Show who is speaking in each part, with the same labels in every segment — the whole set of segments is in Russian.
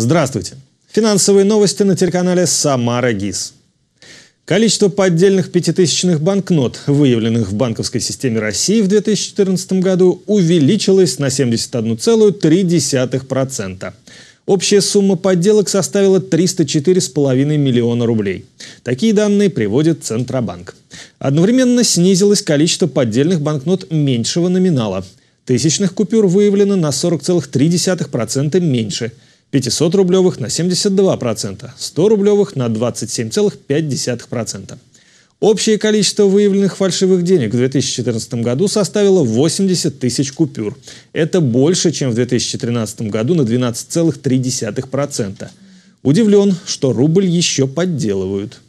Speaker 1: Здравствуйте. Финансовые новости на телеканале «Самара ГИС». Количество поддельных пятитысячных банкнот, выявленных в банковской системе России в 2014 году, увеличилось на 71,3%. Общая сумма подделок составила 304,5 миллиона рублей. Такие данные приводит Центробанк. Одновременно снизилось количество поддельных банкнот меньшего номинала. Тысячных купюр выявлено на 40,3% меньше – 500-рублевых на 72%, 100-рублевых на 27,5%. Общее количество выявленных фальшивых денег в 2014 году составило 80 тысяч купюр. Это больше, чем в 2013 году на 12,3%. Удивлен, что рубль еще подделывают.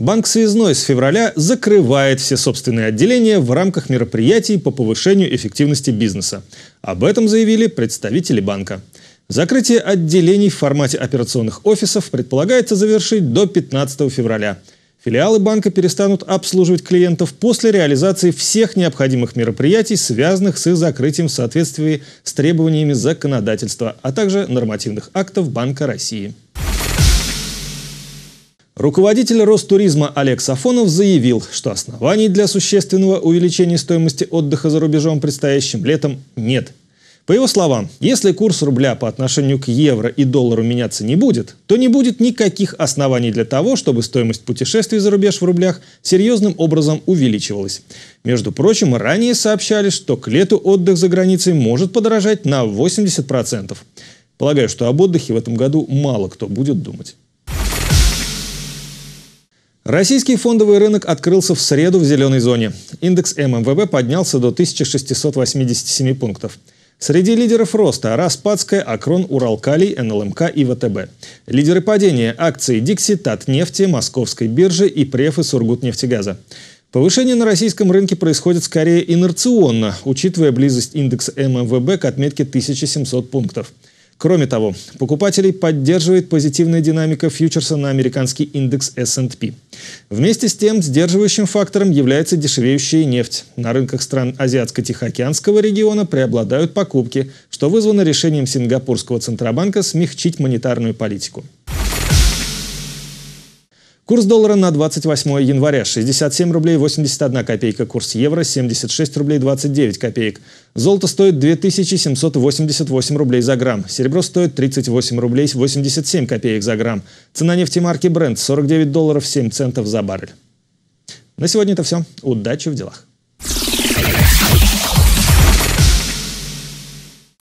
Speaker 1: Банк «Связной» с февраля закрывает все собственные отделения в рамках мероприятий по повышению эффективности бизнеса. Об этом заявили представители банка. Закрытие отделений в формате операционных офисов предполагается завершить до 15 февраля. Филиалы банка перестанут обслуживать клиентов после реализации всех необходимых мероприятий, связанных с их закрытием в соответствии с требованиями законодательства, а также нормативных актов Банка России. Руководитель Ростуризма Олег Сафонов заявил, что оснований для существенного увеличения стоимости отдыха за рубежом предстоящим летом нет. По его словам, если курс рубля по отношению к евро и доллару меняться не будет, то не будет никаких оснований для того, чтобы стоимость путешествий за рубеж в рублях серьезным образом увеличивалась. Между прочим, ранее сообщали, что к лету отдых за границей может подорожать на 80%. Полагаю, что об отдыхе в этом году мало кто будет думать. Российский фондовый рынок открылся в среду в зеленой зоне. Индекс ММВБ поднялся до 1687 пунктов. Среди лидеров роста – Распадская, Акрон, Уралкалий, НЛМК и ВТБ. Лидеры падения – акции Дикси, Татнефти, Московской биржи и Префы Сургутнефтегаза. Повышение на российском рынке происходит скорее инерционно, учитывая близость индекса ММВБ к отметке 1700 пунктов – Кроме того, покупателей поддерживает позитивная динамика фьючерса на американский индекс S&P. Вместе с тем, сдерживающим фактором является дешевеющая нефть. На рынках стран Азиатско-Тихоокеанского региона преобладают покупки, что вызвано решением Сингапурского Центробанка смягчить монетарную политику. Курс доллара на 28 января 67 рублей 81 копейка, курс евро 76 рублей 29 копеек. Золото стоит 2788 рублей за грамм, серебро стоит 38 рублей 87 копеек за грамм. Цена нефти марки Brent 49 долларов 7 центов за баррель. На сегодня это все. Удачи в делах.